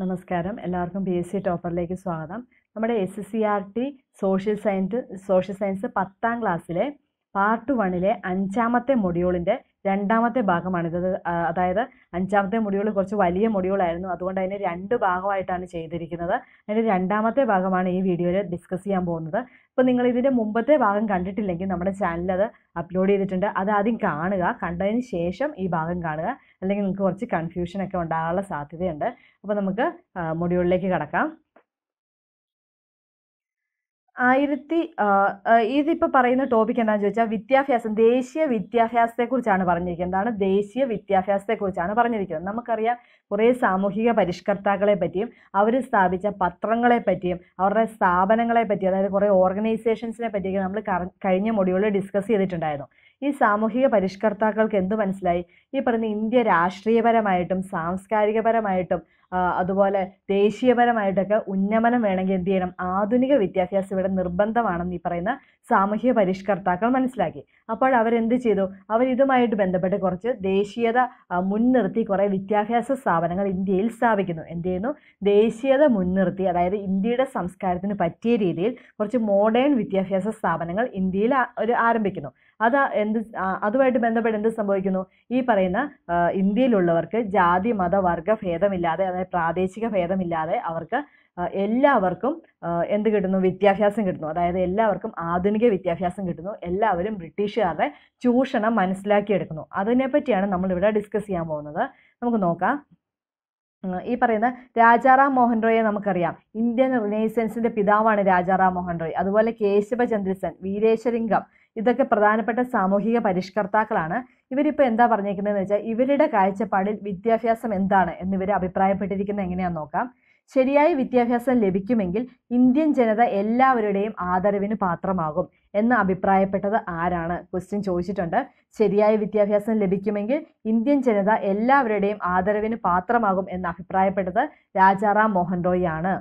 നമസ്കാരം എല്ലാവർക്കും P S C ടോപ്പറിലേക്ക് സ്വാഗതം നമ്മുടെ S C R T social science social science പത്താം ക്ലാസ്സിലെ പാർട്ട് വണ്ണിലെ അഞ്ചാമത്തെ മൊഡ്യൂളിൻ്റെ രണ്ടാമത്തെ ഭാഗമാണിത് അതായത് അഞ്ചാമത്തെ മൊഡ്യൂൾ കുറച്ച് വലിയ മൊഡ്യൂളായിരുന്നു അതുകൊണ്ട് അതിനെ രണ്ട് ഭാഗമായിട്ടാണ് ചെയ്തിരിക്കുന്നത് അതിൻ്റെ രണ്ടാമത്തെ ഭാഗമാണ് ഈ വീഡിയോയിൽ ഡിസ്കസ് ചെയ്യാൻ പോകുന്നത് ഇപ്പോൾ നിങ്ങൾ ഇതിൻ്റെ മുമ്പത്തെ ഭാഗം കണ്ടിട്ടില്ലെങ്കിൽ നമ്മുടെ ചാനൽ അത് അപ്ലോഡ് ചെയ്തിട്ടുണ്ട് അത് ആദ്യം കാണുക കണ്ടതിന് ശേഷം ഈ ഭാഗം കാണുക അല്ലെങ്കിൽ നിങ്ങൾക്ക് കുറച്ച് കൺഫ്യൂഷനൊക്കെ ഉണ്ടാകാനുള്ള സാധ്യതയുണ്ട് അപ്പോൾ നമുക്ക് മൊഡ്യൂളിലേക്ക് കടക്കാം ആയിരത്തി ഇതിപ്പോൾ പറയുന്ന ടോപ്പിക് എന്താണെന്ന് ചോദിച്ചാൽ വിദ്യാഭ്യാസം ദേശീയ വിദ്യാഭ്യാസത്തെക്കുറിച്ചാണ് പറഞ്ഞിരിക്കുന്നത് ദേശീയ വിദ്യാഭ്യാസത്തെക്കുറിച്ചാണ് പറഞ്ഞിരിക്കുന്നത് നമുക്കറിയാം കുറേ സാമൂഹിക പരിഷ്കർത്താക്കളെ പറ്റിയും അവർ സ്ഥാപിച്ച പത്രങ്ങളെ പറ്റിയും അവരുടെ സ്ഥാപനങ്ങളെ പറ്റി അതായത് കുറേ ഓർഗനൈസേഷൻസിനെ പറ്റിയൊക്കെ നമ്മൾ കഴിഞ്ഞ മൊഡ്യൂളിൽ ഡിസ്കസ് ചെയ്തിട്ടുണ്ടായിരുന്നു ഈ സാമൂഹിക പരിഷ്കർത്താക്കൾക്ക് എന്ത് മനസ്സിലായി ഈ പറഞ്ഞ ഇന്ത്യ രാഷ്ട്രീയപരമായിട്ടും സാംസ്കാരികപരമായിട്ടും അതുപോലെ ദേശീയപരമായിട്ടൊക്കെ ഉന്നമനം വേണമെങ്കിൽ എന്ത് ചെയ്യണം ആധുനിക വിദ്യാഭ്യാസം ഇവിടെ നിർബന്ധമാണെന്ന് ഈ പറയുന്ന സാമൂഹ്യ പരിഷ്കർത്താക്കൾ മനസ്സിലാക്കി അപ്പോൾ അവരെന്ത് ചെയ്തു അവർ ഇതുമായിട്ട് ബന്ധപ്പെട്ട് കുറച്ച് ദേശീയത മുൻനിർത്തി കുറേ വിദ്യാഭ്യാസ സ്ഥാപനങ്ങൾ ഇന്ത്യയിൽ സ്ഥാപിക്കുന്നു എന്ത് ചെയ്യുന്നു ദേശീയത മുൻനിർത്തി അതായത് ഇന്ത്യയുടെ സംസ്കാരത്തിന് പറ്റിയ രീതിയിൽ കുറച്ച് മോഡേൺ വിദ്യാഭ്യാസ സ്ഥാപനങ്ങൾ ഇന്ത്യയിൽ ഒരു ആരംഭിക്കുന്നു അത് എന്ത് അതുമായിട്ട് ബന്ധപ്പെട്ട് എന്ത് സംഭവിക്കുന്നു ഈ പറയുന്ന ഇന്ത്യയിലുള്ളവർക്ക് ജാതി മത വർഗ ഭേദമില്ലാതെ അതായത് അതായത് പ്രാദേശിക ഭേദമില്ലാതെ അവർക്ക് എല്ലാവർക്കും എന്ത് കിട്ടുന്നു വിദ്യാഭ്യാസം കിട്ടുന്നു അതായത് എല്ലാവർക്കും ആധുനിക വിദ്യാഭ്യാസം കിട്ടുന്നു എല്ലാവരും ബ്രിട്ടീഷുകാരുടെ ചൂഷണം മനസ്സിലാക്കിയെടുക്കുന്നു അതിനെപ്പറ്റിയാണ് നമ്മളിവിടെ ഡിസ്കസ് ചെയ്യാൻ പോകുന്നത് നമുക്ക് നോക്കാം ഈ പറയുന്ന രാജാറാം മോഹൻ റോയെ നമുക്കറിയാം ഇന്ത്യൻ റിനൈസൻസിന്റെ പിതാവാണ് രാജാറാം മോഹൻ റോയ് അതുപോലെ കേശവചന്ദ്രസൻ വീരേശലിംഗം ഇതൊക്കെ പ്രധാനപ്പെട്ട സാമൂഹിക പരിഷ്കർത്താക്കളാണ് ഇവരിപ്പോൾ എന്താ പറഞ്ഞിരിക്കുന്നതെന്ന് വെച്ചാൽ ഇവരുടെ കാഴ്ചപ്പാടിൽ വിദ്യാഭ്യാസം എന്താണ് എന്നിവർ അഭിപ്രായപ്പെട്ടിരിക്കുന്നത് എങ്ങനെയാണെന്ന് നോക്കാം ശരിയായ വിദ്യാഭ്യാസം ലഭിക്കുമെങ്കിൽ ഇന്ത്യൻ ജനത എല്ലാവരുടെയും ആദരവിന് പാത്രമാകും എന്ന് അഭിപ്രായപ്പെട്ടത് ആരാണ് ക്വസ്റ്റ്യൻ ചോദിച്ചിട്ടുണ്ട് ശരിയായ വിദ്യാഭ്യാസം ലഭിക്കുമെങ്കിൽ ഇന്ത്യൻ ജനത എല്ലാവരുടെയും ആദരവിന് പാത്രമാകും എന്ന് അഭിപ്രായപ്പെട്ടത് രാജാറാം മോഹൻ റോയ് ആണ്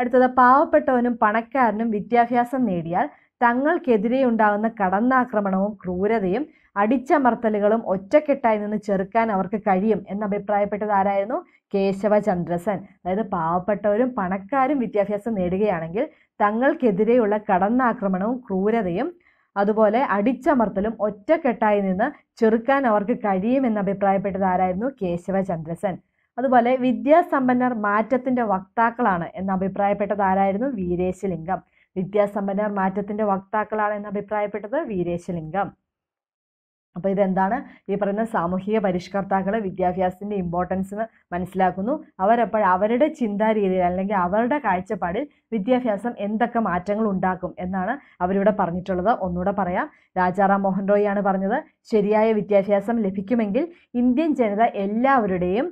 അടുത്തത് പാവപ്പെട്ടവനും പണക്കാരനും വിദ്യാഭ്യാസം നേടിയാൽ തങ്ങൾക്കെതിരെയുണ്ടാകുന്ന കടന്നാക്രമണവും ക്രൂരതയും അടിച്ചമർത്തലുകളും ഒറ്റക്കെട്ടായി നിന്ന് ചെറുക്കാൻ അവർക്ക് കഴിയും എന്നഭിപ്രായപ്പെട്ടത് ആരായിരുന്നു കേശവചന്ദ്രസൻ അതായത് പാവപ്പെട്ടവരും പണക്കാരും വിദ്യാഭ്യാസം നേടുകയാണെങ്കിൽ തങ്ങൾക്കെതിരെയുള്ള കടന്നാക്രമണവും ക്രൂരതയും അതുപോലെ അടിച്ചമർത്തലും ഒറ്റക്കെട്ടായി നിന്ന് ചെറുക്കാൻ അവർക്ക് കഴിയുമെന്ന് അഭിപ്രായപ്പെട്ടത് ആരായിരുന്നു കേശവചന്ദ്രസൻ അതുപോലെ വിദ്യാസമ്പന്നർ മാറ്റത്തിൻ്റെ വക്താക്കളാണ് എന്ന് അഭിപ്രായപ്പെട്ടത് ആരായിരുന്നു വീരേശലിംഗം വിദ്യാസമ്പന്നർ മാറ്റത്തിൻ്റെ വക്താക്കളാണ് എന്ന് അഭിപ്രായപ്പെട്ടത് വീരേശലിംഗം അപ്പോൾ ഇതെന്താണ് ഈ പറയുന്ന സാമൂഹിക പരിഷ്കർത്താക്കൾ വിദ്യാഭ്യാസത്തിൻ്റെ ഇമ്പോർട്ടൻസ് മനസ്സിലാക്കുന്നു അവരപ്പോൾ അവരുടെ ചിന്താരീതിയിൽ അല്ലെങ്കിൽ അവരുടെ കാഴ്ചപ്പാടിൽ വിദ്യാഭ്യാസം എന്തൊക്കെ മാറ്റങ്ങൾ ഉണ്ടാക്കും എന്നാണ് അവരിവിടെ പറഞ്ഞിട്ടുള്ളത് ഒന്നുകൂടെ പറയാം രാജാറാം മോഹൻ റോയിയാണ് പറഞ്ഞത് ശരിയായ വിദ്യാഭ്യാസം ലഭിക്കുമെങ്കിൽ ഇന്ത്യൻ ജനത എല്ലാവരുടെയും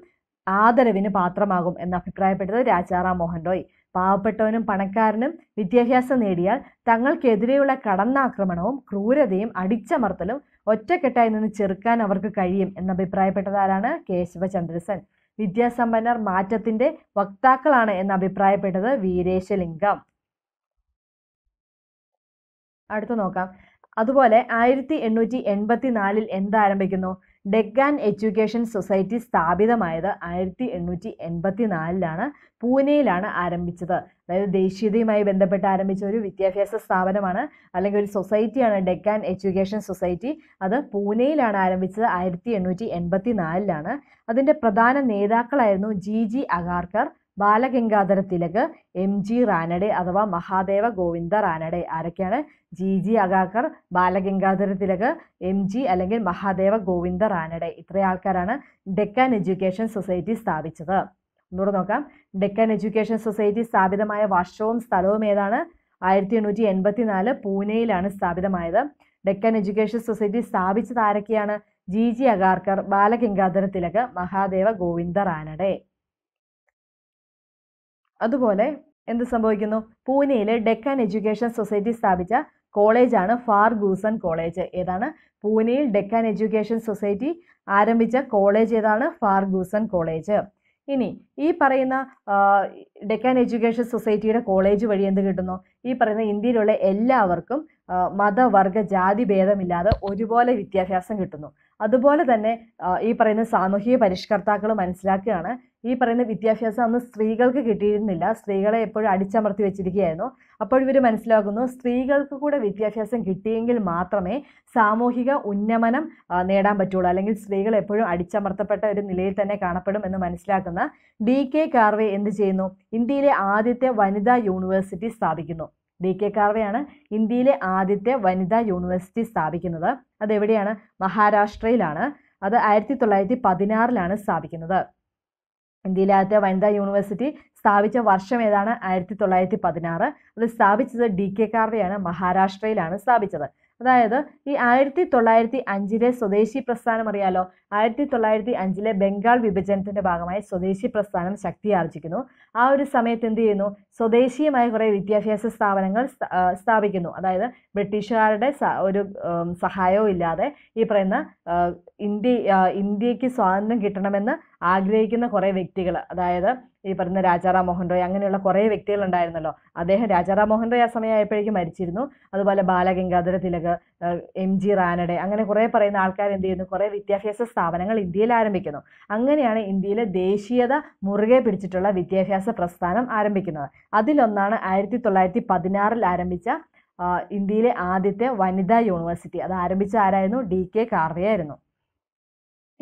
ആദരവിന് പാത്രമാകും എന്ന് അഭിപ്രായപ്പെട്ടത് രാജാറാം മോഹൻ റോയ് പാവപ്പെട്ടവനും പണക്കാരനും വിദ്യാഭ്യാസം നേടിയാൽ തങ്ങൾക്കെതിരെയുള്ള കടന്നാക്രമണവും ക്രൂരതയും അടിച്ചമർത്തലും ഒറ്റക്കെട്ടായി നിന്ന് ചെറുക്കാൻ അവർക്ക് കഴിയും എന്നഭിപ്രായപ്പെട്ടതാരാണ് കേശവചന്ദ്രസൻ വിദ്യാസമ്പന്നർ മാറ്റത്തിന്റെ വക്താക്കളാണ് എന്ന് അഭിപ്രായപ്പെട്ടത് വീരേശലിംഗം അടുത്തു നോക്കാം അതുപോലെ ആയിരത്തി എണ്ണൂറ്റി എൺപത്തി നാലിൽ എന്താരംഭിക്കുന്നു ഡെക്കാൻ എഡ്യൂക്കേഷൻ സൊസൈറ്റി സ്ഥാപിതമായത് ആയിരത്തി എണ്ണൂറ്റി എൺപത്തി നാലിലാണ് പൂനെയിലാണ് ആരംഭിച്ചത് അതായത് ദേശീയതയുമായി ബന്ധപ്പെട്ട് ആരംഭിച്ച ഒരു വിദ്യാഭ്യാസ സ്ഥാപനമാണ് അല്ലെങ്കിൽ ഒരു സൊസൈറ്റിയാണ് ഡെക്കാൻ എഡ്യൂക്കേഷൻ സൊസൈറ്റി അത് പൂനെയിലാണ് ആരംഭിച്ചത് ആയിരത്തി എണ്ണൂറ്റി എൺപത്തി നാലിലാണ് അതിൻ്റെ പ്രധാന നേതാക്കളായിരുന്നു G G Agarkar Balagangadhara Tilak M G Ranade അഥവാ മഹാദേവ ഗോവിന്ദ റാനഡെ ആരൊക്കെയാണ് G G Agarkar Balagangadhara Tilak M G അല്ലെങ്കിൽ മഹാദേവ ഗോവിന്ദ റാനഡെ ഇത്രയും ആൾക്കാരാണ് ഡെക്കാൻ എഡ്യൂക്കേഷൻ സൊസൈറ്റി സ്ഥാപിച്ചത് ഒന്നുകൂടെ നോക്കാം ഡെക്കാൻ എഡ്യൂക്കേഷൻ സൊസൈറ്റി സ്ഥാപിതമായ വർഷവും സ്ഥലവും ഏതാണ് ആയിരത്തി എണ്ണൂറ്റി എൺപത്തി നാല് പൂനെയിലാണ് സ്ഥാപിതമായത് ഡെക്കൻ എഡ്യൂക്കേഷൻ സൊസൈറ്റി സ്ഥാപിച്ചത് ആരൊക്കെയാണ് ജി ജി അഗാർക്കർ ബാലഗംഗാധര തിലക് മഹാദേവ ഗോവിന്ദ റാനഡെ അതുപോലെ എന്ത് സംഭവിക്കുന്നു പൂനെയിലെ ഡെക്കാൻ എഡ്യൂക്കേഷൻ സൊസൈറ്റി സ്ഥാപിച്ച കോളേജാണ് ഗൂസൺ കോളേജ് ഏതാണ് പൂനെയിൽ ഡെക്കാൻ എഡ്യൂക്കേഷൻ സൊസൈറ്റി ആരംഭിച്ച കോളേജ് ഏതാണ് ഗൂസൺ കോളേജ് ഇനി ഈ പറയുന്ന ഡെക്കാൻ എഡ്യൂക്കേഷൻ സൊസൈറ്റിയുടെ കോളേജ് വഴി എന്ത് കിട്ടുന്നു ഈ പറയുന്ന ഇന്ത്യയിലുള്ള എല്ലാവർക്കും മതവർഗ ജാതി ഭേദമില്ലാതെ ഒരുപോലെ വിദ്യാഭ്യാസം കിട്ടുന്നു അതുപോലെ തന്നെ ഈ പറയുന്ന സാമൂഹിക പരിഷ്കർത്താക്കൾ മനസ്സിലാക്കുകയാണ് ഈ പറയുന്ന വിദ്യാഭ്യാസം അന്ന് സ്ത്രീകൾക്ക് കിട്ടിയിരുന്നില്ല സ്ത്രീകളെ എപ്പോഴും അടിച്ചമർത്തി വെച്ചിരിക്കുകയായിരുന്നു അപ്പോൾ ഇവർ മനസ്സിലാക്കുന്നു സ്ത്രീകൾക്ക് കൂടെ വിദ്യാഭ്യാസം കിട്ടിയെങ്കിൽ മാത്രമേ സാമൂഹിക ഉന്നമനം നേടാൻ പറ്റുള്ളൂ അല്ലെങ്കിൽ സ്ത്രീകൾ എപ്പോഴും അടിച്ചമർത്തപ്പെട്ട ഒരു നിലയിൽ തന്നെ കാണപ്പെടും എന്ന് മനസ്സിലാക്കുന്ന ഡി കെ കാർവേ എന്ത് ചെയ്യുന്നു ഇന്ത്യയിലെ ആദ്യത്തെ വനിതാ യൂണിവേഴ്സിറ്റി സ്ഥാപിക്കുന്നു ഡി കെ കാർവെയാണ് ഇന്ത്യയിലെ ആദ്യത്തെ വനിതാ യൂണിവേഴ്സിറ്റി സ്ഥാപിക്കുന്നത് അത് എവിടെയാണ് മഹാരാഷ്ട്രയിലാണ് അത് ആയിരത്തി തൊള്ളായിരത്തി പതിനാറിലാണ് സ്ഥാപിക്കുന്നത് ഇന്ത്യയിലെ ആദ്യത്തെ വനിതാ യൂണിവേഴ്സിറ്റി സ്ഥാപിച്ച വർഷം ഏതാണ് ആയിരത്തി തൊള്ളായിരത്തി പതിനാറ് അത് സ്ഥാപിച്ചത് ഡി കെ കാർവെയാണ് മഹാരാഷ്ട്രയിലാണ് സ്ഥാപിച്ചത് അതായത് ഈ ആയിരത്തി തൊള്ളായിരത്തി അഞ്ചിലെ സ്വദേശി പ്രസ്ഥാനം അറിയാലോ ആയിരത്തി തൊള്ളായിരത്തി അഞ്ചിലെ ബംഗാൾ വിഭജനത്തിന്റെ ഭാഗമായി സ്വദേശി പ്രസ്ഥാനം ശക്തിയാർജിക്കുന്നു ആ ഒരു സമയത്ത് എന്ത് ചെയ്യുന്നു സ്വദേശീയമായ കുറേ വിദ്യാഭ്യാസ സ്ഥാപനങ്ങൾ സ്ഥാപിക്കുന്നു അതായത് ബ്രിട്ടീഷുകാരുടെ ഒരു സഹായവും ഇല്ലാതെ ഈ പറയുന്ന ഇന്ത്യ ഇന്ത്യക്ക് സ്വാതന്ത്ര്യം കിട്ടണമെന്ന് ആഗ്രഹിക്കുന്ന കുറേ വ്യക്തികൾ അതായത് ഈ പറയുന്ന രാജാറാം മോഹൻ റോയ് അങ്ങനെയുള്ള കുറേ വ്യക്തികളുണ്ടായിരുന്നല്ലോ അദ്ദേഹം രാജാറാം മോഹൻ റോയ് ആ സമയമായപ്പോഴേക്കും മരിച്ചിരുന്നു അതുപോലെ ബാലഗംഗാധര തിലക് എം ജി റാനഡെ അങ്ങനെ കുറേ പറയുന്ന ആൾക്കാർ എന്ത് ചെയ്യുന്നു കുറേ വിദ്യാഭ്യാസ സ്ഥാപനങ്ങൾ ഇന്ത്യയിൽ ആരംഭിക്കുന്നു അങ്ങനെയാണ് ഇന്ത്യയിലെ ദേശീയത മുറുകെ പിടിച്ചിട്ടുള്ള വിദ്യാഭ്യാസ പ്രസ്ഥാനം ആരംഭിക്കുന്നത് അതിലൊന്നാണ് ആയിരത്തി തൊള്ളായിരത്തി പതിനാറിൽ ആരംഭിച്ച ഇന്ത്യയിലെ ആദ്യത്തെ വനിതാ യൂണിവേഴ്സിറ്റി അത് ആരംഭിച്ച ആരായിരുന്നു ഡി കെ കാർവയായിരുന്നു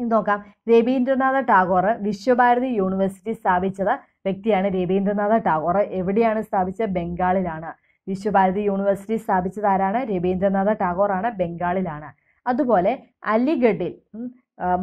ഇനി നോക്കാം രവീന്ദ്രനാഥ ടാഗോർ വിശ്വഭാരതി യൂണിവേഴ്സിറ്റി സ്ഥാപിച്ചത് വ്യക്തിയാണ് രവീന്ദ്രനാഥ ടാഗോർ എവിടെയാണ് സ്ഥാപിച്ചത് ബംഗാളിലാണ് വിശ്വഭാരതി യൂണിവേഴ്സിറ്റി സ്ഥാപിച്ചത് ആരാണ് രവീന്ദ്രനാഥ ടാഗോർ ആണ് ബംഗാളിലാണ് അതുപോലെ അലിഗഡിൽ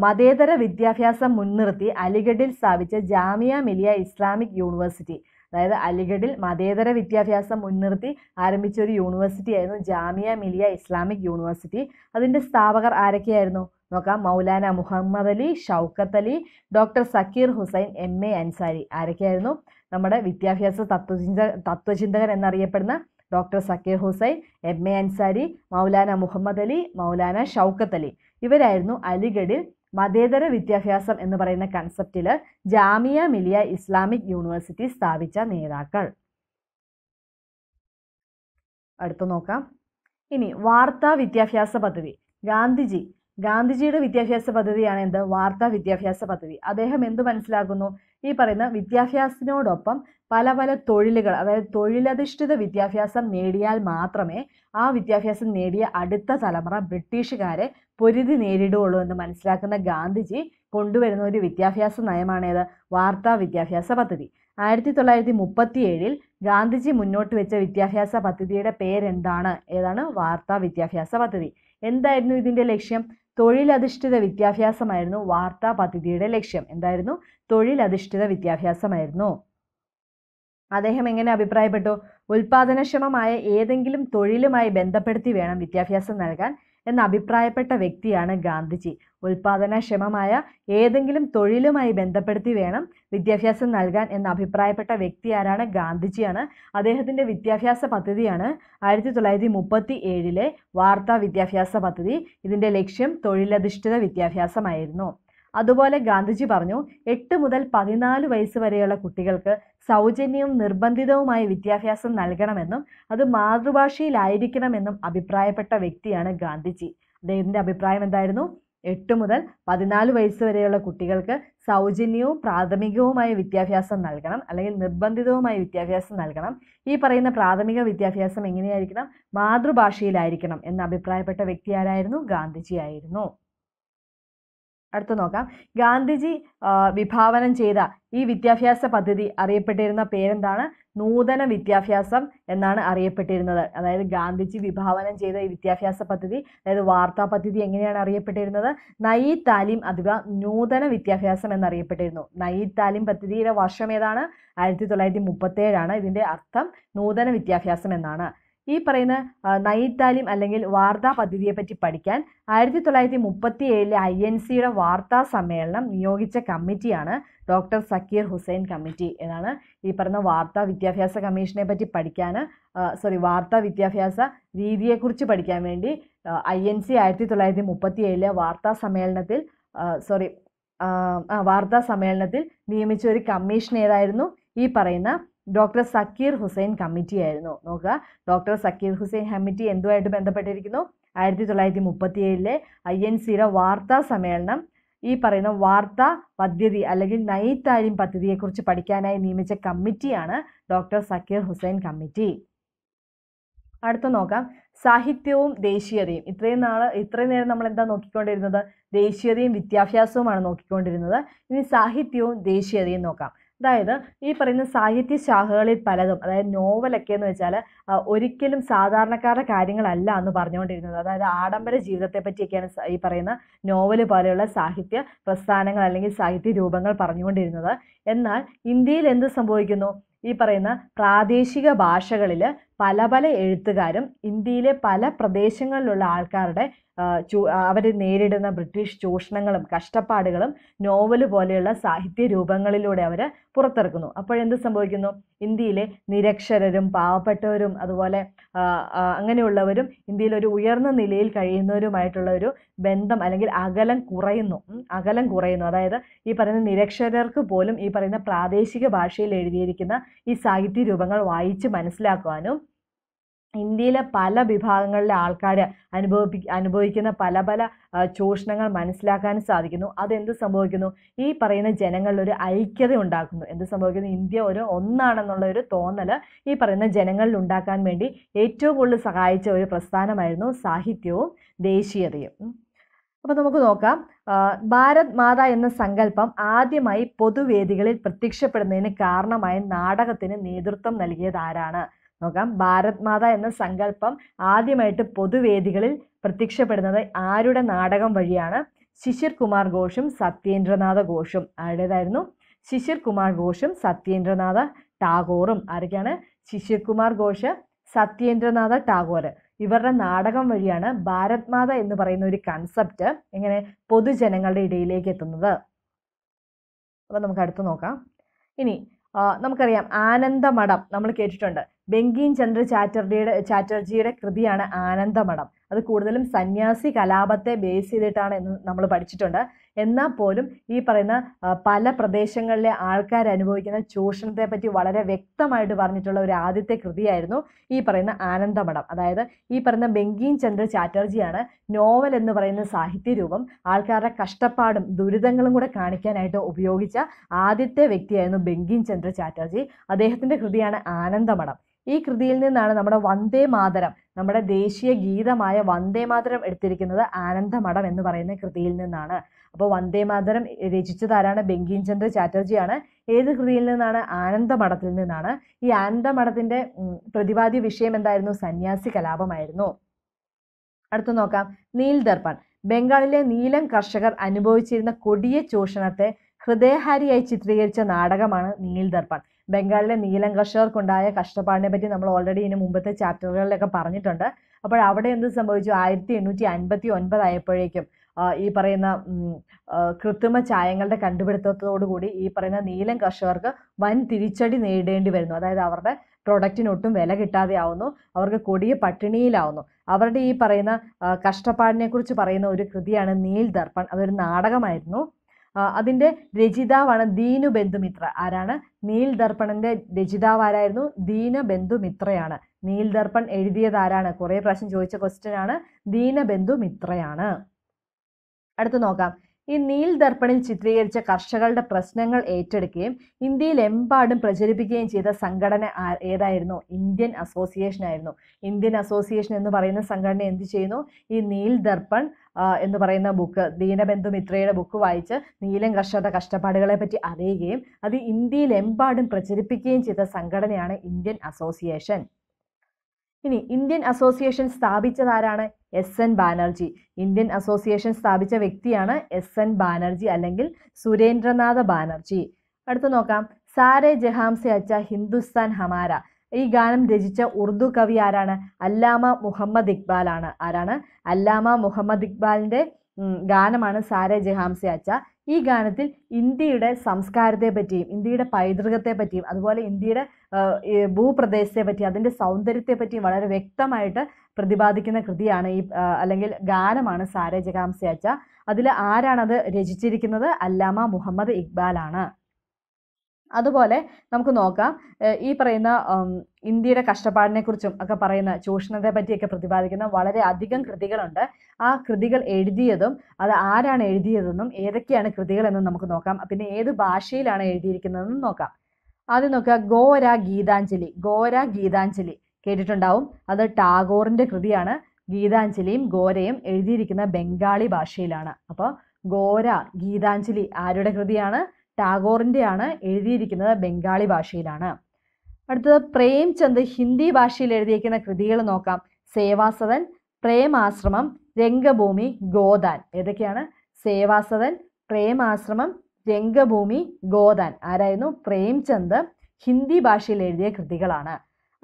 മതേതര വിദ്യാഭ്യാസം മുൻനിർത്തി അലിഗഡിൽ സ്ഥാപിച്ച ജാമിയ മിലിയ ഇസ്ലാമിക് യൂണിവേഴ്സിറ്റി അതായത് അലിഗഡിൽ മതേതര വിദ്യാഭ്യാസം മുൻനിർത്തി ആരംഭിച്ച ഒരു യൂണിവേഴ്സിറ്റി ആയിരുന്നു ജാമിയ മിലിയ ഇസ്ലാമിക് യൂണിവേഴ്സിറ്റി അതിൻ്റെ സ്ഥാപകർ ആരൊക്കെയായിരുന്നു നോക്കാം Maulana Muhammad Ali Shaukat Ali doctor Zakir Hussain M A Ansari ആരൊക്കെയായിരുന്നു നമ്മുടെ വിദ്യാഭ്യാസ തത്വചിന്ത തത്വചിന്തകൻ എന്നറിയപ്പെടുന്ന doctor Zakir Hussain M A Ansari Maulana Muhammad Ali Maulana Shaukat Ali ഇവരായിരുന്നു അലിഗഡിൽ മതേതര വിദ്യാഭ്യാസം എന്ന് പറയുന്ന കൺസെപ്റ്റിൽ ജാമിയ മിലിയ ഇസ്ലാമിക് യൂണിവേഴ്സിറ്റി സ്ഥാപിച്ച നേതാക്കൾ അടുത്തു നോക്കാം ഇനി വാർത്താ വിദ്യാഭ്യാസ പദ്ധതി ഗാന്ധിജി ഗാന്ധിജിയുടെ വിദ്യാഭ്യാസ പദ്ധതിയാണ് എന്ത് വാർത്താ വിദ്യാഭ്യാസ പദ്ധതി അദ്ദേഹം എന്ത് മനസ്സിലാക്കുന്നു ഈ പറയുന്ന വിദ്യാഭ്യാസത്തിനോടൊപ്പം പല പല തൊഴിലുകൾ അതായത് തൊഴിലധിഷ്ഠിത വിദ്യാഭ്യാസം നേടിയാൽ മാത്രമേ ആ വിദ്യാഭ്യാസം നേടിയ അടുത്ത തലമുറ ബ്രിട്ടീഷുകാരെ പൊരുതി നേരിടുകയുള്ളൂ എന്ന് മനസ്സിലാക്കുന്ന ഗാന്ധിജി കൊണ്ടുവരുന്ന ഒരു വിദ്യാഭ്യാസ നയമാണേത് വാർത്താ വിദ്യാഭ്യാസ പദ്ധതി ആയിരത്തി തൊള്ളായിരത്തി മുപ്പത്തി ഏഴിൽ ഗാന്ധിജി മുന്നോട്ട് വെച്ച വിദ്യാഭ്യാസ പദ്ധതിയുടെ പേരെന്താണ് ഏതാണ് വാർത്താ വിദ്യാഭ്യാസ പദ്ധതി എന്തായിരുന്നു ഇതിൻ്റെ ലക്ഷ്യം തൊഴിലധിഷ്ഠിത വിദ്യാഭ്യാസമായിരുന്നു വാർത്താ പദ്ധതിയുടെ ലക്ഷ്യം എന്തായിരുന്നു തൊഴിലധിഷ്ഠിത വിദ്യാഭ്യാസമായിരുന്നു അദ്ദേഹം എങ്ങനെ അഭിപ്രായപ്പെട്ടു ഉൽപാദനക്ഷമമായ ഏതെങ്കിലും തൊഴിലുമായി ബന്ധപ്പെടുത്തി വേണം വിദ്യാഭ്യാസം നൽകാൻ എന്ന് അഭിപ്രായപ്പെട്ട വ്യക്തിയാണ് ഗാന്ധിജി ഉൽപാദനക്ഷമമായ ഏതെങ്കിലും തൊഴിലുമായി ബന്ധപ്പെടുത്തി വേണം വിദ്യാഭ്യാസം നൽകാൻ എന്ന് അഭിപ്രായപ്പെട്ട വ്യക്തി ആരാണ് ഗാന്ധിജിയാണ് അദ്ദേഹത്തിൻ്റെ വിദ്യാഭ്യാസ പദ്ധതിയാണ് ആയിരത്തി തൊള്ളായിരത്തി മുപ്പത്തി ഏഴിലെ വാർത്താ വിദ്യാഭ്യാസ പദ്ധതി ഇതിൻ്റെ ലക്ഷ്യം തൊഴിലധിഷ്ഠിത വിദ്യാഭ്യാസമായിരുന്നു അതുപോലെ ഗാന്ധിജി പറഞ്ഞു എട്ട് മുതൽ പതിനാല് വയസ്സ് വരെയുള്ള കുട്ടികൾക്ക് സൗജന്യവും നിർബന്ധിതവുമായ വിദ്യാഭ്യാസം നൽകണമെന്നും അത് മാതൃഭാഷയിലായിരിക്കണമെന്നും അഭിപ്രായപ്പെട്ട വ്യക്തിയാണ് ഗാന്ധിജി അദ്ദേഹത്തിൻ്റെ അഭിപ്രായം എന്തായിരുന്നു എട്ട് മുതൽ പതിനാല് വയസ്സ് വരെയുള്ള കുട്ടികൾക്ക് സൗജന്യവും പ്രാഥമികവുമായ വിദ്യാഭ്യാസം നൽകണം അല്ലെങ്കിൽ നിർബന്ധിതവുമായ വിദ്യാഭ്യാസം നൽകണം ഈ പറയുന്ന പ്രാഥമിക വിദ്യാഭ്യാസം എങ്ങനെയായിരിക്കണം മാതൃഭാഷയിലായിരിക്കണം എന്ന് അഭിപ്രായപ്പെട്ട വ്യക്തി ആരായിരുന്നു ഗാന്ധിജി ആയിരുന്നു അടുത്ത് നോക്കാം ഗാന്ധിജി വിഭാവനം ചെയ്ത ഈ വിദ്യാഭ്യാസ പദ്ധതി അറിയപ്പെട്ടിരുന്ന പേരെന്താണ് നൂതന വിദ്യാഭ്യാസം എന്നാണ് അറിയപ്പെട്ടിരുന്നത് അതായത് ഗാന്ധിജി വിഭാവനം ചെയ്ത ഈ വിദ്യാഭ്യാസ പദ്ധതി അതായത് വാർത്താ പദ്ധതി എങ്ങനെയാണ് അറിയപ്പെട്ടിരുന്നത് നയി താലിം അഥവാ നൂതന വിദ്യാഭ്യാസം എന്നറിയപ്പെട്ടിരുന്നു നയി താലിം പദ്ധതിയുടെ വർഷം ഏതാണ് ആയിരത്തി തൊള്ളായിരത്തി ഏഴാണ് ഇതിൻ്റെ അർത്ഥം നൂതന വിദ്യാഭ്യാസം എന്നാണ് ഈ പറയുന്ന നൈറ്റാലിം അല്ലെങ്കിൽ വാർത്താ പറ്റി പഠിക്കാൻ ആയിരത്തി തൊള്ളായിരത്തി മുപ്പത്തി ഏഴിലെ ഐ എൻ സിയുടെ വാർത്താ സമ്മേളനം നിയോഗിച്ച കമ്മിറ്റിയാണ് ഡോക്ടർ സക്കീർ ഹുസൈൻ കമ്മിറ്റി എന്നാണ് ഈ പറയുന്ന വാർത്താ വിദ്യാഭ്യാസ കമ്മീഷനെ പറ്റി പഠിക്കാൻ സോറി വാർത്താ വിദ്യാഭ്യാസ രീതിയെക്കുറിച്ച് പഠിക്കാൻ വേണ്ടി ഐ എൻ സി ആയിരത്തി തൊള്ളായിരത്തി മുപ്പത്തി ഏഴിലെ വാർത്താ സമ്മേളനത്തിൽ സോറി വാർത്താ സമ്മേളനത്തിൽ നിയമിച്ച ഒരു കമ്മീഷൻ ഏതായിരുന്നു ഈ പറയുന്ന ഡോക്ടർ സക്കീർ ഹുസൈൻ കമ്മിറ്റിയായിരുന്നു നോക്കുക ഡോക്ടർ സക്കീർ ഹുസൈൻ കമ്മിറ്റി എന്തുമായിട്ട് ബന്ധപ്പെട്ടിരിക്കുന്നു ആയിരത്തി തൊള്ളായിരത്തി മുപ്പത്തി ഏഴിലെ ഐ എൻ സിയുടെ വാർത്താ സമ്മേളനം ഈ പറയുന്ന വാർത്താ പദ്ധതി അല്ലെങ്കിൽ നൈത്താര്യം പദ്ധതിയെക്കുറിച്ച് പഠിക്കാനായി നിയമിച്ച കമ്മിറ്റിയാണ് ഡോക്ടർ സക്കീർ ഹുസൈൻ കമ്മിറ്റി അടുത്ത നോക്കാം സാഹിത്യവും ദേശീയതയും ഇത്രയും നാൾ ഇത്രയും നേരം നമ്മൾ എന്താ നോക്കിക്കൊണ്ടിരുന്നത് ദേശീയതയും വിദ്യാഭ്യാസവുമാണ് നോക്കിക്കൊണ്ടിരുന്നത് ഇനി സാഹിത്യവും ദേശീയതയും നോക്കാം അതായത് ഈ പറയുന്ന സാഹിത്യ ശാഖകളിൽ പലതും അതായത് നോവലൊക്കെ എന്ന് വെച്ചാൽ ഒരിക്കലും സാധാരണക്കാരുടെ കാര്യങ്ങളല്ല എന്ന് പറഞ്ഞുകൊണ്ടിരുന്നത് അതായത് ആഡംബര ജീവിതത്തെ പറ്റിയൊക്കെയാണ് ഈ പറയുന്ന നോവൽ പോലെയുള്ള സാഹിത്യ പ്രസ്ഥാനങ്ങൾ അല്ലെങ്കിൽ സാഹിത്യ രൂപങ്ങൾ പറഞ്ഞുകൊണ്ടിരുന്നത് എന്നാൽ ഇന്ത്യയിൽ എന്ത് സംഭവിക്കുന്നു ഈ പറയുന്ന പ്രാദേശിക ഭാഷകളിൽ പല പല എഴുത്തുകാരും ഇന്ത്യയിലെ പല പ്രദേശങ്ങളിലുള്ള ആൾക്കാരുടെ അവർ നേരിടുന്ന ബ്രിട്ടീഷ് ചൂഷണങ്ങളും കഷ്ടപ്പാടുകളും നോവൽ പോലെയുള്ള സാഹിത്യ രൂപങ്ങളിലൂടെ അവർ പുറത്തിറക്കുന്നു അപ്പോഴെന്ത് സംഭവിക്കുന്നു ഇന്ത്യയിലെ നിരക്ഷരരും പാവപ്പെട്ടവരും അതുപോലെ അങ്ങനെയുള്ളവരും ഇന്ത്യയിൽ ഒരു ഉയർന്ന നിലയിൽ കഴിയുന്നവരുമായിട്ടുള്ള ഒരു ബന്ധം അല്ലെങ്കിൽ അകലം കുറയുന്നു അകലം കുറയുന്നു അതായത് ഈ പറയുന്ന നിരക്ഷരർക്ക് പോലും ഈ പറയുന്ന പ്രാദേശിക ഭാഷയിൽ എഴുതിയിരിക്കുന്ന ഈ സാഹിത്യ രൂപങ്ങൾ വായിച്ച് മനസ്സിലാക്കുവാനും ഇന്ത്യയിലെ പല വിഭാഗങ്ങളിലെ ആൾക്കാർ അനുഭവിപ്പി അനുഭവിക്കുന്ന പല പല ചൂഷണങ്ങൾ മനസ്സിലാക്കാനും സാധിക്കുന്നു അതെന്ത് സംഭവിക്കുന്നു ഈ പറയുന്ന ജനങ്ങളിലൊരു ഒരു ഐക്യത ഉണ്ടാക്കുന്നു എന്ത് സംഭവിക്കുന്നു ഇന്ത്യ ഒരു ഒന്നാണെന്നുള്ള ഒരു തോന്നൽ ഈ പറയുന്ന ജനങ്ങളിൽ ഉണ്ടാക്കാൻ വേണ്ടി ഏറ്റവും കൂടുതൽ സഹായിച്ച ഒരു പ്രസ്ഥാനമായിരുന്നു സാഹിത്യവും ദേശീയതയും അപ്പോൾ നമുക്ക് നോക്കാം ഭാരത് മാത എന്ന സങ്കല്പം ആദ്യമായി പൊതുവേദികളിൽ പ്രത്യക്ഷപ്പെടുന്നതിന് കാരണമായ നാടകത്തിന് നേതൃത്വം നൽകിയത് ആരാണ് നോക്കാം ഭാരത് മാത എന്ന സങ്കല്പം ആദ്യമായിട്ട് പൊതുവേദികളിൽ പ്രത്യക്ഷപ്പെടുന്നത് ആരുടെ നാടകം വഴിയാണ് ശിശിർ കുമാർ ഘോഷും സത്യേന്ദ്രനാഥ ഘോഷും ആരുടേതായിരുന്നു ശിശിർ കുമാർ ഘോഷും സത്യേന്ദ്രനാഥ ടാഗോറും ആരൊക്കെയാണ് ശിശിർ കുമാർ ഘോഷ് സത്യേന്ദ്രനാഥ ടാഗോർ ഇവരുടെ നാടകം വഴിയാണ് ഭാരത് മാത എന്ന് പറയുന്ന ഒരു കൺസെപ്റ്റ് എങ്ങനെ പൊതുജനങ്ങളുടെ ഇടയിലേക്ക് എത്തുന്നത് അപ്പോൾ നമുക്ക് അടുത്ത് നോക്കാം ഇനി നമുക്കറിയാം ആനന്ദമഠം നമ്മൾ കേട്ടിട്ടുണ്ട് ബെങ്കിം ചന്ദ്ര ചാറ്റർജിയുടെ ചാറ്റർജിയുടെ കൃതിയാണ് ആനന്ദമഠം അത് കൂടുതലും സന്യാസി കലാപത്തെ ബേസ് ചെയ്തിട്ടാണ് എന്ന് നമ്മൾ പഠിച്ചിട്ടുണ്ട് എന്നാൽ പോലും ഈ പറയുന്ന പല പ്രദേശങ്ങളിലെ ആൾക്കാർ അനുഭവിക്കുന്ന ചൂഷണത്തെ പറ്റി വളരെ വ്യക്തമായിട്ട് പറഞ്ഞിട്ടുള്ള ഒരു ആദ്യത്തെ കൃതിയായിരുന്നു ഈ പറയുന്ന ആനന്ദമഠം അതായത് ഈ പറയുന്ന ബെങ്കിം ചന്ദ്ര ചാറ്റർജിയാണ് നോവൽ എന്ന് പറയുന്ന സാഹിത്യരൂപം ആൾക്കാരുടെ കഷ്ടപ്പാടും ദുരിതങ്ങളും കൂടെ കാണിക്കാനായിട്ട് ഉപയോഗിച്ച ആദ്യത്തെ വ്യക്തിയായിരുന്നു ബെങ്കിം ചന്ദ്ര ചാറ്റർജി അദ്ദേഹത്തിൻ്റെ കൃതിയാണ് ആനന്ദമഠം ഈ കൃതിയിൽ നിന്നാണ് നമ്മുടെ വന്ദേ മാതരം നമ്മുടെ ദേശീയ ഗീതമായ വന്ദേ മാതരം എടുത്തിരിക്കുന്നത് ആനന്ദമഠം എന്ന് പറയുന്ന കൃതിയിൽ നിന്നാണ് അപ്പോൾ വന്ദേ മാതരം രചിച്ചതാരാണ് ബെങ്കിം ചന്ദ്ര ചാറ്റർജിയാണ് ഏത് കൃതിയിൽ നിന്നാണ് ആനന്ദമഠത്തിൽ നിന്നാണ് ഈ ആനന്ദമഠത്തിൻ്റെ പ്രതിപാദ്യ വിഷയം എന്തായിരുന്നു സന്യാസി കലാപമായിരുന്നു അടുത്തു നോക്കാം നീൽ ദർപ്പൺ ബംഗാളിലെ നീലം കർഷകർ അനുഭവിച്ചിരുന്ന കൊടിയ ചൂഷണത്തെ ഹൃദയഹാരിയായി ചിത്രീകരിച്ച നാടകമാണ് നീൽ ദർപ്പൺ ബംഗാളിലെ നീലം കർഷകർക്കുണ്ടായ കഷ്ടപ്പാടിനെ പറ്റി നമ്മൾ ഓൾറെഡി ഇതിന് മുമ്പത്തെ ചാപ്റ്ററുകളിലൊക്കെ പറഞ്ഞിട്ടുണ്ട് അപ്പോൾ അവിടെ എന്ത് സംഭവിച്ചു ആയിരത്തി എണ്ണൂറ്റി അൻപത്തി ഒൻപത് ആയപ്പോഴേക്കും ഈ പറയുന്ന കൃത്രിമ ചായങ്ങളുടെ കണ്ടുപിടുത്തത്തോടുകൂടി ഈ പറയുന്ന നീലം കർഷകർക്ക് വൻ തിരിച്ചടി നേടേണ്ടി വരുന്നു അതായത് അവരുടെ പ്രൊഡക്റ്റിനൊട്ടും വില കിട്ടാതെ ആവുന്നു അവർക്ക് കൊടിയ പട്ടിണിയിലാവുന്നു അവരുടെ ഈ പറയുന്ന കഷ്ടപ്പാടിനെ കുറിച്ച് പറയുന്ന ഒരു കൃതിയാണ് നീൽ ദർപ്പൺ അതൊരു നാടകമായിരുന്നു അതിൻ്റെ രചിതാവാണ് ദീനു ബന്ധുമിത്ര ആരാണ് നീൽ ദർപ്പണിൻ്റെ രചിതാവ് ആരായിരുന്നു ദീന ബന്ധുമിത്രയാണ് നീൽ ദർപ്പൺ എഴുതിയത് ആരാണ് കുറേ പ്രാവശ്യം ചോദിച്ച ക്വസ്റ്റ്യൻ ആണ് ദീന ബന്ധുമിത്രയാണ് അടുത്ത് നോക്കാം ഈ നീൽ ദർപ്പണിൽ ചിത്രീകരിച്ച കർഷകരുടെ പ്രശ്നങ്ങൾ ഏറ്റെടുക്കുകയും എമ്പാടും പ്രചരിപ്പിക്കുകയും ചെയ്ത സംഘടന ഏതായിരുന്നു ഇന്ത്യൻ അസോസിയേഷൻ ആയിരുന്നു ഇന്ത്യൻ അസോസിയേഷൻ എന്ന് പറയുന്ന സംഘടന എന്ത് ചെയ്യുന്നു ഈ നീൽ ദർപ്പൺ എന്ന് പറയുന്ന ബുക്ക് ദീനബന്ധു മിത്രയുടെ ബുക്ക് വായിച്ച് നീലം കർഷകരുടെ കഷ്ടപ്പാടുകളെ പറ്റി അറിയുകയും അത് എമ്പാടും പ്രചരിപ്പിക്കുകയും ചെയ്ത സംഘടനയാണ് ഇന്ത്യൻ അസോസിയേഷൻ ഇനി ഇന്ത്യൻ അസോസിയേഷൻ സ്ഥാപിച്ചതാരാണ് S N Banerjee Indian association സ്ഥാപിച്ച വ്യക്തിയാണ് എസ് എൻ ബാനർജി അല്ലെങ്കിൽ സുരേന്ദ്രനാഥ ബാനർജി അടുത്ത് നോക്കാം സാരെ ജഹാംസെ അച്ച ഹിന്ദുസ്ഥാൻ ഹമാര ഈ ഗാനം രചിച്ച ഉറുദു കവി ആരാണ് അല്ലാമ മുഹമ്മദ് ഇക്ബാൽ ആണ് ആരാണ് അല്ലാമ മുഹമ്മദ് ഇക്ബാലിൻ്റെ ഗാനമാണ് സാരെ ജഹാംസെ അച്ച ഈ ഗാനത്തിൽ ഇന്ത്യയുടെ സംസ്കാരത്തെ പറ്റിയും ഇന്ത്യയുടെ പൈതൃകത്തെ പറ്റിയും അതുപോലെ ഇന്ത്യയുടെ ഭൂപ്രദേശത്തെ പറ്റിയും അതിൻ്റെ സൗന്ദര്യത്തെ പറ്റിയും വളരെ വ്യക്തമായിട്ട് പ്രതിപാദിക്കുന്ന കൃതിയാണ് ഈ അല്ലെങ്കിൽ ഗാനമാണ് സാരേ ജഗാംസ്യാച്ച അതിൽ ആരാണത് രചിച്ചിരിക്കുന്നത് അല്ലാമ മുഹമ്മദ് ഇക്ബാലാണ് അതുപോലെ നമുക്ക് നോക്കാം ഈ പറയുന്ന ഇന്ത്യയുടെ കഷ്ടപ്പാടിനെക്കുറിച്ചും ഒക്കെ പറയുന്ന ചൂഷണത്തെ പറ്റിയൊക്കെ പ്രതിപാദിക്കുന്ന വളരെ അധികം കൃതികളുണ്ട് ആ കൃതികൾ എഴുതിയതും അത് ആരാണ് എഴുതിയതെന്നും ഏതൊക്കെയാണ് കൃതികളെന്നും നമുക്ക് നോക്കാം പിന്നെ ഏത് ഭാഷയിലാണ് എഴുതിയിരിക്കുന്നതെന്നും നോക്കാം ആദ്യം നോക്കുക ഗോര ഗീതാഞ്ജലി ഗോര ഗീതാഞ്ജലി കേട്ടിട്ടുണ്ടാവും അത് ടാഗോറിൻ്റെ കൃതിയാണ് ഗീതാഞ്ജലിയും ഗോരയും എഴുതിയിരിക്കുന്ന ബംഗാളി ഭാഷയിലാണ് അപ്പോൾ ഗോര ഗീതാഞ്ജലി ആരുടെ കൃതിയാണ് ടാഗോറിൻ്റെയാണ് എഴുതിയിരിക്കുന്നത് ബംഗാളി ഭാഷയിലാണ് അടുത്തത് പ്രേംചന്ദ് ഹിന്ദി ഭാഷയിൽ എഴുതിയിരിക്കുന്ന കൃതികൾ നോക്കാം സേവാസദൻ പ്രേമാശ്രമം രംഗഭൂമി ഗോദാൻ ഏതൊക്കെയാണ് സേവാസദൻ പ്രേമാശ്രമം രംഗഭൂമി ഗോദാൻ ആരായിരുന്നു പ്രേംചന്ദ് ഹിന്ദി ഭാഷയിൽ എഴുതിയ കൃതികളാണ്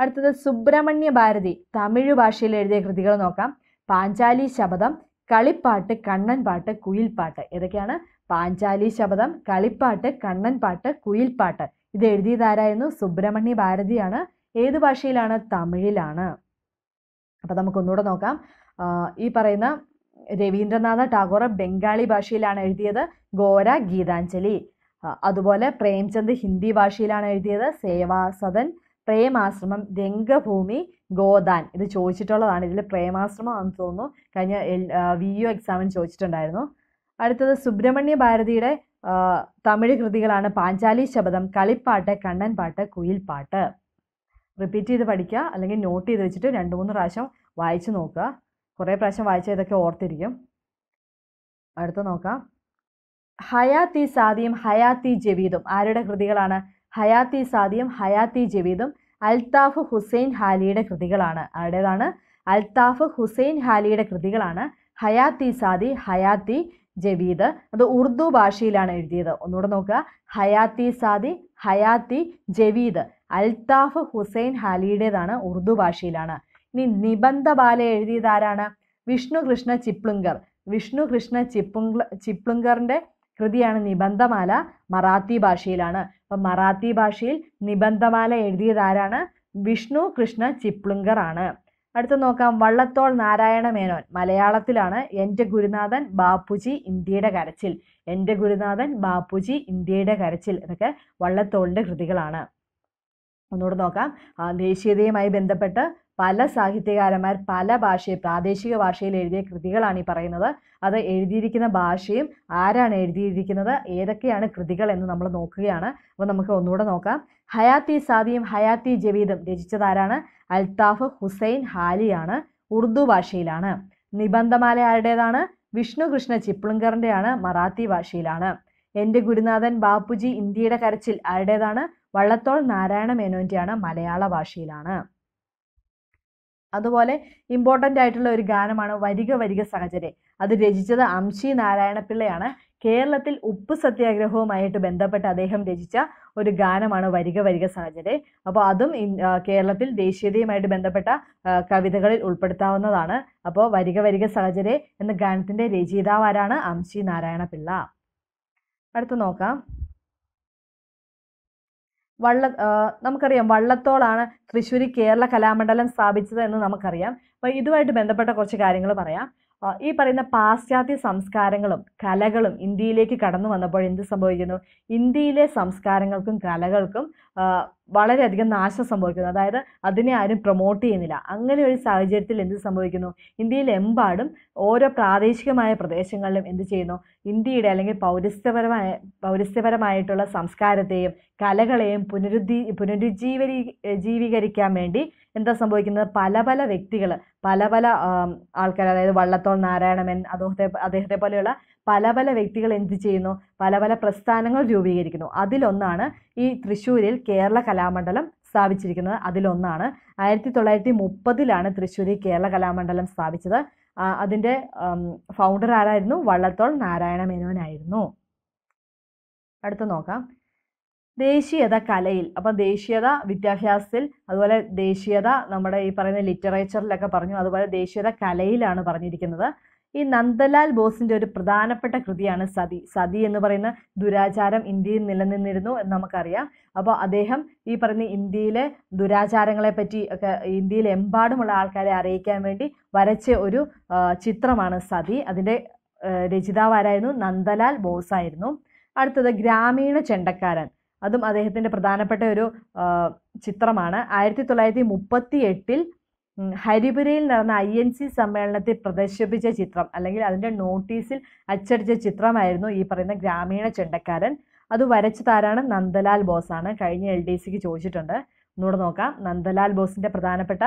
അടുത്തത് സുബ്രഹ്മണ്യ ഭാരതി തമിഴ് ഭാഷയിൽ എഴുതിയ കൃതികൾ നോക്കാം പാഞ്ചാലി ശബദം കളിപ്പാട്ട് കണ്ണൻ പാട്ട് കുയിൽപ്പാട്ട് ഇതൊക്കെയാണ് പാഞ്ചാലി ശബദം കളിപ്പാട്ട് കണ്ണൻപാട്ട് കുയിൽപ്പാട്ട് ഇത് എഴുതിയതാരായിരുന്നു സുബ്രഹ്മണ്യ ഭാരതിയാണ് ഏത് ഭാഷയിലാണ് തമിഴിലാണ് അപ്പോൾ നമുക്കൊന്നുകൂടെ നോക്കാം ഈ പറയുന്ന രവീന്ദ്രനാഥ ടാഗോർ ബംഗാളി ഭാഷയിലാണ് എഴുതിയത് ഗോര ഗീതാഞ്ജലി അതുപോലെ പ്രേംചന്ദ് ഹിന്ദി ഭാഷയിലാണ് എഴുതിയത് സേവാസദൻ പ്രേമാശ്രമം രംഗഭൂമി ഗോദാൻ ഇത് ചോദിച്ചിട്ടുള്ളതാണ് ഇതിൽ പ്രേമാശ്രമം ആണെന്ന് തോന്നുന്നു കഴിഞ്ഞ വി യു എക്സാമിന് ചോദിച്ചിട്ടുണ്ടായിരുന്നു അടുത്തത് സുബ്രഹ്മണ്യ ഭാരതിയുടെ തമിഴ് കൃതികളാണ് പാഞ്ചാലി ശബദം കളിപ്പാട്ട് കണ്ണൻ പാട്ട് കുയിൽപ്പാട്ട് റിപ്പീറ്റ് ചെയ്ത് പഠിക്കുക അല്ലെങ്കിൽ നോട്ട് ചെയ്ത് വെച്ചിട്ട് രണ്ട് മൂന്ന് പ്രാവശ്യം വായിച്ചു നോക്കുക കുറേ പ്രാവശ്യം വായിച്ച ഇതൊക്കെ ഓർത്തിരിക്കും അടുത്ത് നോക്കാം ഹയാത്തി സാദിയും ഹയാത്തി ജവീദും ആരുടെ കൃതികളാണ് ഹയാത്തി സാദിയും ഹയാത്തി ജവീദും അൽത്താഫ് ഹുസൈൻ ഹാലിയുടെ കൃതികളാണ് ആരുടേതാണ് അൽത്താഫ് ഹുസൈൻ ഹാലിയുടെ കൃതികളാണ് ഹയാത്തി സാദി ഹയാത്തി ജവീദ് അത് ഉറുദു ഭാഷയിലാണ് എഴുതിയത് ഒന്നുകൂടെ നോക്കുക ഹയാത്തി സാദി ഹയാത്തി ജവീദ് അൽതാഫ് ഹുസൈൻ ഹാലിയുടേതാണ് ഉറുദു ഭാഷയിലാണ് ഇനി നിബന്ധ ബാല എഴുതിയത് ആരാണ് വിഷ്ണു കൃഷ്ണ ചിപ്ലുങ്കർ വിഷ്ണു കൃഷ്ണ ചിപ്പുങ്ക ചിപ്ലുങ്കറിൻ്റെ കൃതിയാണ് നിബന്ധമാല മറാത്തി ഭാഷയിലാണ് അപ്പം മറാത്തി ഭാഷയിൽ നിബന്ധമാല എഴുതിയത് ആരാണ് വിഷ്ണു കൃഷ്ണ ചിപ്ലുങ്കർ ആണ് അടുത്ത നോക്കാം വള്ളത്തോൾ നാരായണ മേനോൻ മലയാളത്തിലാണ് എൻ്റെ ഗുരുനാഥൻ ബാപ്പുജി ഇന്ത്യയുടെ കരച്ചിൽ എൻ്റെ ഗുരുനാഥൻ ബാപ്പുജി ഇന്ത്യയുടെ കരച്ചിൽ ഇതൊക്കെ വള്ളത്തോളിൻ്റെ കൃതികളാണ് ഒന്നുകൂടെ നോക്കാം ദേശീയതയുമായി ബന്ധപ്പെട്ട് പല സാഹിത്യകാരന്മാർ പല ഭാഷയിൽ പ്രാദേശിക ഭാഷയിൽ എഴുതിയ കൃതികളാണ് ഈ പറയുന്നത് അത് എഴുതിയിരിക്കുന്ന ഭാഷയും ആരാണ് എഴുതിയിരിക്കുന്നത് ഏതൊക്കെയാണ് കൃതികൾ എന്ന് നമ്മൾ നോക്കുകയാണ് അപ്പോൾ നമുക്ക് ഒന്നുകൂടെ നോക്കാം ഹയാത്തി സാദിയും ഹയാത്തി ജവീദും രചിച്ചതാരാണ് അൽത്താഫ് ഹുസൈൻ ഹാലിയാണ് ഉറുദു ഭാഷയിലാണ് നിബന്ധമാല ആരുടേതാണ് വിഷ്ണു കൃഷ്ണ ചിപ്ലുങ്കറിൻ്റെയാണ് മറാത്തി ഭാഷയിലാണ് എൻ്റെ ഗുരുനാഥൻ ബാപ്പുജി ഇന്ത്യയുടെ കരച്ചിൽ ആരുടേതാണ് വള്ളത്തോൾ നാരായണ മേനോൻ്റെയാണ് മലയാള ഭാഷയിലാണ് അതുപോലെ ഇമ്പോർട്ടൻ്റ് ആയിട്ടുള്ള ഒരു ഗാനമാണ് വരിക വരിക സഹചരെ അത് രചിച്ചത് അംശി നാരായണപിള്ളയാണ് കേരളത്തിൽ ഉപ്പ് സത്യാഗ്രഹവുമായിട്ട് ബന്ധപ്പെട്ട് അദ്ദേഹം രചിച്ച ഒരു ഗാനമാണ് വരിക വരിക സഹചരെ അപ്പോൾ അതും കേരളത്തിൽ ദേശീയതയുമായിട്ട് ബന്ധപ്പെട്ട കവിതകളിൽ ഉൾപ്പെടുത്താവുന്നതാണ് അപ്പോൾ വരിക വരിക സഹചരെ എന്ന ഗാനത്തിൻ്റെ രചയിതാവാരാണ് അംശി നാരായണപിള്ള അടുത്ത് നോക്കാം വള്ള നമുക്കറിയാം വള്ളത്തോളാണ് തൃശ്ശൂർ കേരള കലാമണ്ഡലം സ്ഥാപിച്ചത് എന്ന് നമുക്കറിയാം അപ്പോൾ ഇതുമായിട്ട് ബന്ധപ്പെട്ട കുറച്ച് കാര്യങ്ങൾ പറയാം ഈ പറയുന്ന പാശ്ചാത്യ സംസ്കാരങ്ങളും കലകളും ഇന്ത്യയിലേക്ക് കടന്നു വന്നപ്പോൾ എന്ത് സംഭവിക്കുന്നു ഇന്ത്യയിലെ സംസ്കാരങ്ങൾക്കും കലകൾക്കും വളരെയധികം നാശം സംഭവിക്കുന്നു അതായത് അതിനെ ആരും പ്രൊമോട്ട് ചെയ്യുന്നില്ല അങ്ങനെ ഒരു സാഹചര്യത്തിൽ എന്ത് സംഭവിക്കുന്നു ഇന്ത്യയിലെമ്പാടും ഓരോ പ്രാദേശികമായ പ്രദേശങ്ങളിലും എന്ത് ചെയ്യുന്നു ഇന്ത്യയുടെ അല്ലെങ്കിൽ പൗരസ്ത്യപരമായ പൗരസ്ത്യപരമായിട്ടുള്ള സംസ്കാരത്തെയും കലകളെയും പുനരുദ്ധീ പുനരുജ്ജീവരീ ജീവീകരിക്കാൻ വേണ്ടി എന്താ സംഭവിക്കുന്നത് പല പല വ്യക്തികൾ പല പല ആൾക്കാർ അതായത് വള്ളത്തോൾ നാരായണമേൻ അദ്ദേഹത്തെ അദ്ദേഹത്തെ പോലെയുള്ള പല പല വ്യക്തികൾ എന്ത് ചെയ്യുന്നു പല പല പ്രസ്ഥാനങ്ങൾ രൂപീകരിക്കുന്നു അതിലൊന്നാണ് ഈ തൃശ്ശൂരിൽ കേരള കലാമണ്ഡലം സ്ഥാപിച്ചിരിക്കുന്നത് അതിലൊന്നാണ് ആയിരത്തി തൊള്ളായിരത്തി മുപ്പതിലാണ് തൃശ്ശൂരിൽ കേരള കലാമണ്ഡലം സ്ഥാപിച്ചത് അതിൻ്റെ ഫൗണ്ടർ ആരായിരുന്നു വള്ളത്തോൾ നാരായണ മേനോനായിരുന്നു അടുത്ത് നോക്കാം ദേശീയത കലയിൽ അപ്പോൾ ദേശീയത വിദ്യാഭ്യാസത്തിൽ അതുപോലെ ദേശീയത നമ്മുടെ ഈ പറയുന്ന ലിറ്ററേച്ചറിലൊക്കെ പറഞ്ഞു അതുപോലെ ദേശീയത കലയിലാണ് പറഞ്ഞിരിക്കുന്നത് ഈ നന്ദലാൽ ബോസിൻ്റെ ഒരു പ്രധാനപ്പെട്ട കൃതിയാണ് സതി സതി എന്ന് പറയുന്ന ദുരാചാരം ഇന്ത്യയിൽ നിലനിന്നിരുന്നു എന്ന് നമുക്കറിയാം അപ്പോൾ അദ്ദേഹം ഈ പറയുന്ന ഇന്ത്യയിലെ ദുരാചാരങ്ങളെ പറ്റി ഒക്കെ ഇന്ത്യയിൽ എമ്പാടുമുള്ള ആൾക്കാരെ അറിയിക്കാൻ വേണ്ടി വരച്ച ഒരു ചിത്രമാണ് സതി അതിൻ്റെ രചിതാവാരായിരുന്നു നന്ദലാൽ ബോസ് ആയിരുന്നു അടുത്തത് ഗ്രാമീണ ചെണ്ടക്കാരൻ അതും അദ്ദേഹത്തിൻ്റെ പ്രധാനപ്പെട്ട ഒരു ചിത്രമാണ് ആയിരത്തി തൊള്ളായിരത്തി മുപ്പത്തി എട്ടിൽ ഹരിപുരയിൽ നടന്ന ഐ എൻ സി സമ്മേളനത്തിൽ പ്രദർശിപ്പിച്ച ചിത്രം അല്ലെങ്കിൽ അതിൻ്റെ നോട്ടീസിൽ അച്ചടിച്ച ചിത്രമായിരുന്നു ഈ പറയുന്ന ഗ്രാമീണ ചെണ്ടക്കാരൻ അത് വരച്ച താരാണ് നന്ദലാൽ ബോസാണ് കഴിഞ്ഞ എൽ ഡി സിക്ക് ചോദിച്ചിട്ടുണ്ട് ഒന്നുകൂടെ നോക്കാം നന്ദലാൽ ബോസിൻ്റെ പ്രധാനപ്പെട്ട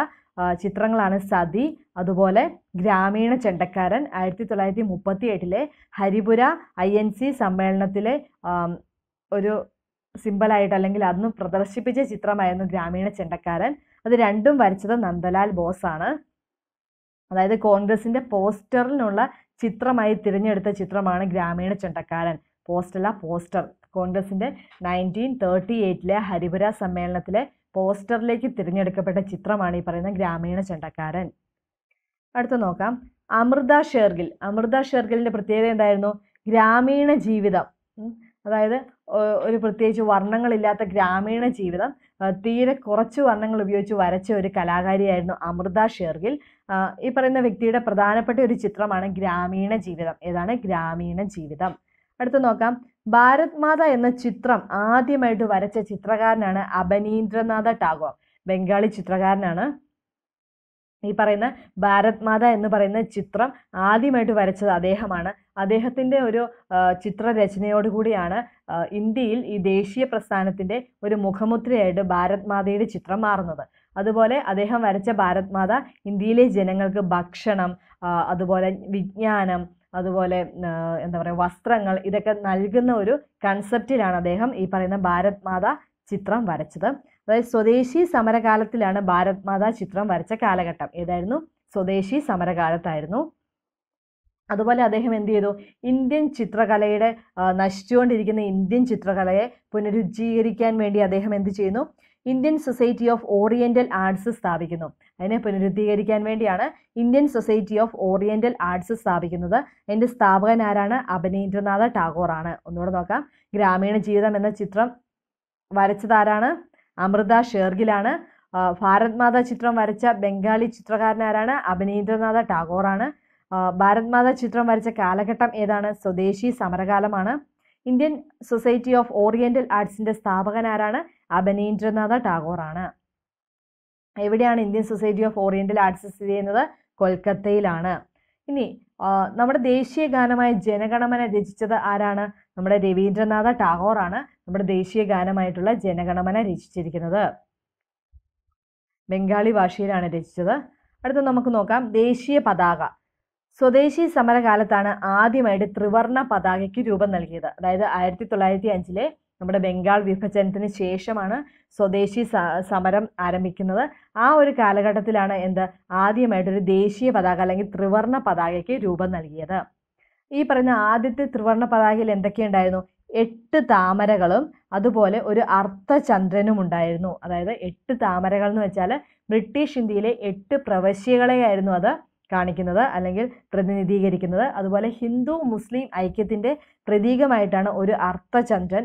ചിത്രങ്ങളാണ് സതി അതുപോലെ ഗ്രാമീണ ചെണ്ടക്കാരൻ ആയിരത്തി തൊള്ളായിരത്തി മുപ്പത്തി എട്ടിലെ ഹരിപുര ഐ എൻ സി സമ്മേളനത്തിലെ ഒരു സിമ്പിളായിട്ട് അല്ലെങ്കിൽ അന്ന് പ്രദർശിപ്പിച്ച ചിത്രമായിരുന്നു ഗ്രാമീണ ചെണ്ടക്കാരൻ അത് രണ്ടും വരച്ചത് നന്ദലാൽ ബോസാണ് അതായത് കോൺഗ്രസിന്റെ പോസ്റ്ററിനുള്ള ചിത്രമായി തിരഞ്ഞെടുത്ത ചിത്രമാണ് ഗ്രാമീണ ചെണ്ടക്കാരൻ പോസ്റ്റല്ല പോസ്റ്റർ കോൺഗ്രസിന്റെ നയൻറ്റീൻ തേർട്ടി എയ്റ്റിലെ ഹരിപുര സമ്മേളനത്തിലെ പോസ്റ്ററിലേക്ക് തിരഞ്ഞെടുക്കപ്പെട്ട ചിത്രമാണ് ഈ പറയുന്ന ഗ്രാമീണ ചെണ്ടക്കാരൻ അടുത്ത നോക്കാം അമൃത ഷേർഗിൽ അമൃത ഷെർഗിലിന്റെ പ്രത്യേകത എന്തായിരുന്നു ഗ്രാമീണ ജീവിതം അതായത് ഒരു പ്രത്യേകിച്ച് വർണ്ണങ്ങളില്ലാത്ത ഗ്രാമീണ ജീവിതം തീരെ കുറച്ച് വർണ്ണങ്ങൾ ഉപയോഗിച്ച് വരച്ച ഒരു കലാകാരിയായിരുന്നു അമൃത ഷെർഗിൽ ഈ പറയുന്ന വ്യക്തിയുടെ പ്രധാനപ്പെട്ട ഒരു ചിത്രമാണ് ഗ്രാമീണ ജീവിതം ഏതാണ് ഗ്രാമീണ ജീവിതം അടുത്ത് നോക്കാം ഭാരത് മാത എന്ന ചിത്രം ആദ്യമായിട്ട് വരച്ച ചിത്രകാരനാണ് അബനീന്ദ്രനാഥ ടാഗോർ ബംഗാളി ചിത്രകാരനാണ് ഈ പറയുന്ന ഭാരത് മാത എന്ന് പറയുന്ന ചിത്രം ആദ്യമായിട്ട് വരച്ചത് അദ്ദേഹമാണ് അദ്ദേഹത്തിൻ്റെ ഒരു ചിത്രരചനയോടുകൂടിയാണ് ഇന്ത്യയിൽ ഈ ദേശീയ പ്രസ്ഥാനത്തിൻ്റെ ഒരു മുഖമുദ്രയായിട്ട് ഭാരത് മാതയുടെ ചിത്രം മാറുന്നത് അതുപോലെ അദ്ദേഹം വരച്ച ഭാരത് മാത ഇന്ത്യയിലെ ജനങ്ങൾക്ക് ഭക്ഷണം അതുപോലെ വിജ്ഞാനം അതുപോലെ എന്താ പറയുക വസ്ത്രങ്ങൾ ഇതൊക്കെ നൽകുന്ന ഒരു കൺസെപ്റ്റിലാണ് അദ്ദേഹം ഈ പറയുന്ന ഭാരത് മാത ചിത്രം വരച്ചത് അതായത് സ്വദേശി സമരകാലത്തിലാണ് ഭാരത് മാതാ ചിത്രം വരച്ച കാലഘട്ടം ഏതായിരുന്നു സ്വദേശി സമരകാലത്തായിരുന്നു അതുപോലെ അദ്ദേഹം എന്ത് ചെയ്തു ഇന്ത്യൻ ചിത്രകലയുടെ നശിച്ചുകൊണ്ടിരിക്കുന്ന ഇന്ത്യൻ ചിത്രകലയെ പുനരുജ്ജീകരിക്കാൻ വേണ്ടി അദ്ദേഹം എന്ത് ചെയ്യുന്നു Indian society of oriental arts സ്ഥാപിക്കുന്നു അതിനെ പുനരുദ്ധീകരിക്കാൻ വേണ്ടിയാണ് Indian society of oriental arts സ്ഥാപിക്കുന്നത് എൻ്റെ സ്ഥാപകൻ ആരാണ് അഭിനേന്ദ്രനാഥ ടാഗോറാണ് ഒന്നുകൂടെ നോക്കാം ഗ്രാമീണ ജീവിതം എന്ന ചിത്രം വരച്ചതാരാണ് അമൃത ഷേർഗിലാണ് ഭാരത് മാതാ ചിത്രം വരച്ച ബംഗാളി ചിത്രകാരനാരാണ് അഭിനേന്ദ്രനാഥ ടാഗോറാണ് ഭാരത് മാതാ ചിത്രം വരച്ച കാലഘട്ടം ഏതാണ് സ്വദേശി സമരകാലമാണ് ഇന്ത്യൻ സൊസൈറ്റി ഓഫ് ഓറിയന്റൽ ആർട്സിൻ്റെ സ്ഥാപകനാരാണ് അഭിനേന്ദ്രനാഥ ടാഗോറാണ് എവിടെയാണ് Indian society of oriental arts സ്ഥിതി ചെയ്യുന്നത് കൊൽക്കത്തയിലാണ് ഇനി നമ്മുടെ ദേശീയ ഗാനമായ ജനഗണമന രചിച്ചത് ആരാണ് നമ്മുടെ രവീന്ദ്രനാഥ ടാഗോറാണ് നമ്മുടെ ദേശീയ ഗാനമായിട്ടുള്ള ജനഗണമന രചിച്ചിരിക്കുന്നത് ബംഗാളി ഭാഷയിലാണ് രചിച്ചത് അടുത്ത നമുക്ക് നോക്കാം ദേശീയ പതാക സ്വദേശി സമരകാലത്താണ് ആദ്യമായിട്ട് ത്രിവർണ പതാകയ്ക്ക് രൂപം നൽകിയത് അതായത് ആയിരത്തി തൊള്ളായിരത്തി അഞ്ചിലെ നമ്മുടെ ബംഗാൾ വിഭജനത്തിന് ശേഷമാണ് സ്വദേശി സമരം ആരംഭിക്കുന്നത് ആ ഒരു കാലഘട്ടത്തിലാണ് എന്ത് ആദ്യമായിട്ടൊരു ദേശീയ പതാക അല്ലെങ്കിൽ ത്രിവർണ പതാകയ്ക്ക് രൂപം നൽകിയത് ഈ പറഞ്ഞ ആദ്യത്തെ ത്രിവർണ പതാകയിൽ എന്തൊക്കെയുണ്ടായിരുന്നു എട്ട് താമരകളും അതുപോലെ ഒരു അർത്ഥചന്ദ്രനും ഉണ്ടായിരുന്നു അതായത് എട്ട് താമരകൾ എന്ന് വെച്ചാൽ ബ്രിട്ടീഷ് ഇന്ത്യയിലെ എട്ട് പ്രവശ്യകളെയായിരുന്നു അത് കാണിക്കുന്നത് അല്ലെങ്കിൽ പ്രതിനിധീകരിക്കുന്നത് അതുപോലെ ഹിന്ദു മുസ്ലിം ഐക്യത്തിൻ്റെ പ്രതീകമായിട്ടാണ് ഒരു അർത്ഥചന്ദ്രൻ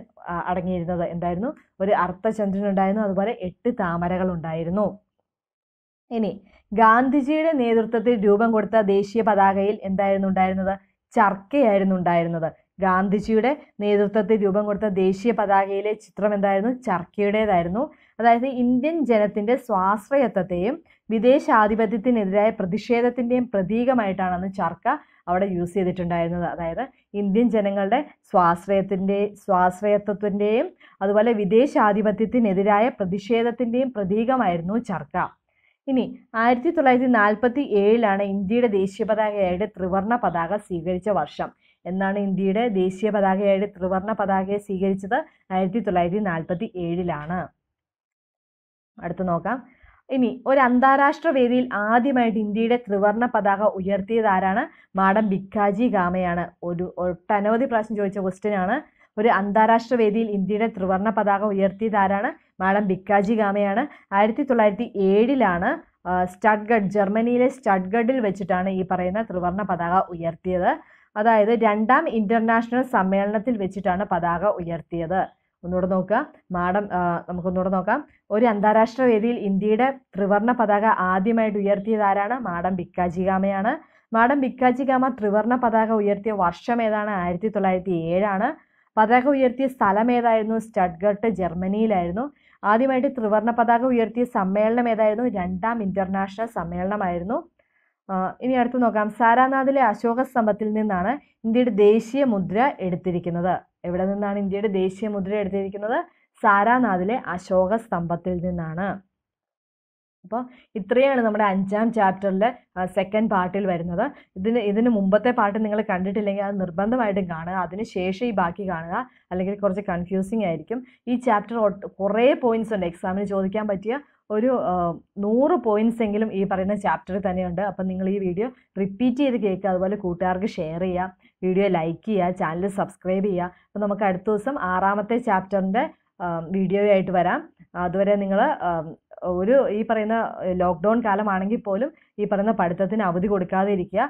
അടങ്ങിയിരുന്നത് എന്തായിരുന്നു ഒരു അർത്ഥചന്ദ്രൻ ഉണ്ടായിരുന്നു അതുപോലെ എട്ട് താമരകൾ ഉണ്ടായിരുന്നു ഇനി ഗാന്ധിജിയുടെ നേതൃത്വത്തിൽ രൂപം കൊടുത്ത ദേശീയ പതാകയിൽ എന്തായിരുന്നു ഉണ്ടായിരുന്നത് ചർക്കയായിരുന്നു ഉണ്ടായിരുന്നത് ഗാന്ധിജിയുടെ നേതൃത്വത്തിൽ രൂപം കൊടുത്ത ദേശീയ പതാകയിലെ ചിത്രം എന്തായിരുന്നു ചർക്കയുടേതായിരുന്നു അതായത് ഇന്ത്യൻ ജനത്തിൻ്റെ സ്വാശ്രയത്വത്തെയും വിദേശാധിപത്യത്തിനെതിരായ പ്രതിഷേധത്തിൻ്റെയും പ്രതീകമായിട്ടാണ് അന്ന് ചർക്ക അവിടെ യൂസ് ചെയ്തിട്ടുണ്ടായിരുന്നത് അതായത് ഇന്ത്യൻ ജനങ്ങളുടെ സ്വാശ്രയത്തിൻ്റെ സ്വാശ്രയത്വത്തിൻ്റെയും അതുപോലെ വിദേശാധിപത്യത്തിനെതിരായ പ്രതിഷേധത്തിൻ്റെയും പ്രതീകമായിരുന്നു ചർക്ക ഇനി ആയിരത്തി തൊള്ളായിരത്തി നാൽപ്പത്തി ഏഴിലാണ് ഇന്ത്യയുടെ ദേശീയ പതാകയായിട്ട് ത്രിവർണ പതാക സ്വീകരിച്ച വർഷം എന്നാണ് ഇന്ത്യയുടെ ദേശീയ പതാകയായിട്ട് ത്രിവർണ പതാകയെ സ്വീകരിച്ചത് ആയിരത്തി തൊള്ളായിരത്തി നാൽപ്പത്തി ഏഴിലാണ് അടുത്ത് നോക്കാം ഇനി ഒരു അന്താരാഷ്ട്ര വേദിയിൽ ആദ്യമായിട്ട് ഇന്ത്യയുടെ ത്രിവർണ പതാക ഉയർത്തിയത് ആരാണ് മാഡം ബിക്കാജി ഗാമയാണ് ഒരു ഒട്ടനവധി പ്രാവശ്യം ചോദിച്ച ക്വസ്റ്റ്യൻ ആണ് ഒരു അന്താരാഷ്ട്ര വേദിയിൽ ഇന്ത്യയുടെ ത്രിവർണ പതാക ഉയർത്തിയത് ആരാണ് മാഡം ബിക്കാജി ഗാമയാണ് ആയിരത്തി തൊള്ളായിരത്തി ഏഴിലാണ് സ്റ്റഡ്ഗഡ് ജർമ്മനിയിലെ സ്റ്റഡ്ഗഡിൽ വെച്ചിട്ടാണ് ഈ പറയുന്ന ത്രിവർണ പതാക ഉയർത്തിയത് അതായത് രണ്ടാം ഇന്റർനാഷണൽ സമ്മേളനത്തിൽ വെച്ചിട്ടാണ് പതാക ഉയർത്തിയത് ഒന്നുകൂടെ നോക്കുക മാഡം നമുക്കൊന്നുകൂടെ നോക്കാം ഒരു അന്താരാഷ്ട്ര വേദിയിൽ ഇന്ത്യയുടെ ത്രിവർണ പതാക ആദ്യമായിട്ട് ഉയർത്തിയത് ആരാണ് മാഡം ഗാമയാണ് മാഡം ഗാമ ത്രിവർണ പതാക ഉയർത്തിയ വർഷം ഏതാണ് ആയിരത്തി തൊള്ളായിരത്തി ഏഴാണ് പതാക ഉയർത്തിയ സ്ഥലം ഏതായിരുന്നു സ്റ്റഡ്ഗട്ട് ജർമ്മനിയിലായിരുന്നു ആദ്യമായിട്ട് ത്രിവർണ പതാക ഉയർത്തിയ സമ്മേളനം ഏതായിരുന്നു രണ്ടാം ഇന്റർനാഷണൽ സമ്മേളനമായിരുന്നു ഇനി അടുത്ത് നോക്കാം സാരാനാഥിലെ അശോക സ്തംഭത്തിൽ നിന്നാണ് ഇന്ത്യയുടെ ദേശീയ മുദ്ര എടുത്തിരിക്കുന്നത് എവിടെ നിന്നാണ് ഇന്ത്യയുടെ ദേശീയ മുദ്ര എടുത്തിരിക്കുന്നത് സാരാനാഥിലെ അശോക സ്തംഭത്തിൽ നിന്നാണ് അപ്പോൾ ഇത്രയാണ് നമ്മുടെ അഞ്ചാം ചാപ്റ്ററിലെ സെക്കൻഡ് പാർട്ടിൽ വരുന്നത് ഇതിന് ഇതിന് മുമ്പത്തെ പാട്ട് നിങ്ങൾ കണ്ടിട്ടില്ലെങ്കിൽ അത് നിർബന്ധമായിട്ടും കാണുക അതിന് ശേഷം ഈ ബാക്കി കാണുക അല്ലെങ്കിൽ കുറച്ച് കൺഫ്യൂസിങ് ആയിരിക്കും ഈ ചാപ്റ്റർ കുറേ പോയിന്റ്സ് ഉണ്ട് എക്സാമിന് ചോദിക്കാൻ പറ്റിയ ഒരു നൂറ് പോയിൻറ്റ്സ് എങ്കിലും ഈ പറയുന്ന ചാപ്റ്ററിൽ തന്നെയുണ്ട് അപ്പം നിങ്ങൾ ഈ വീഡിയോ റിപ്പീറ്റ് ചെയ്ത് കേൾക്കുക അതുപോലെ കൂട്ടുകാർക്ക് ഷെയർ ചെയ്യുക വീഡിയോ ലൈക്ക് ചെയ്യുക ചാനൽ സബ്സ്ക്രൈബ് ചെയ്യുക അപ്പോൾ നമുക്ക് അടുത്ത ദിവസം ആറാമത്തെ ചാപ്റ്ററിൻ്റെ വീഡിയോയായിട്ട് വരാം അതുവരെ നിങ്ങൾ ഒരു ഈ പറയുന്ന ലോക്ക്ഡൗൺ കാലമാണെങ്കിൽ പോലും ഈ പറയുന്ന പഠിത്തത്തിന് അവധി കൊടുക്കാതെ ഇരിക്കുക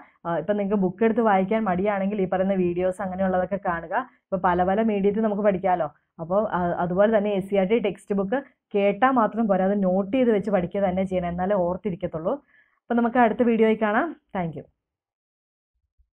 ഇപ്പം നിങ്ങൾക്ക് ബുക്ക് എടുത്ത് വായിക്കാൻ മടിയാണെങ്കിൽ ഈ പറയുന്ന വീഡിയോസ് അങ്ങനെയുള്ളതൊക്കെ കാണുക ഇപ്പോൾ പല പല മീഡിയത്തിൽ നമുക്ക് പഠിക്കാമല്ലോ അപ്പോൾ അതുപോലെ തന്നെ S C R T text book കേട്ടാൽ മാത്രം പോരാ അത് നോട്ട് ചെയ്ത് വെച്ച് പഠിക്കുക തന്നെ ചെയ്യണം എന്നാലേ ഓർത്തിരിക്കത്തുള്ളൂ അപ്പോൾ നമുക്ക് അടുത്ത വീഡിയോയിൽ കാണാം താങ്ക്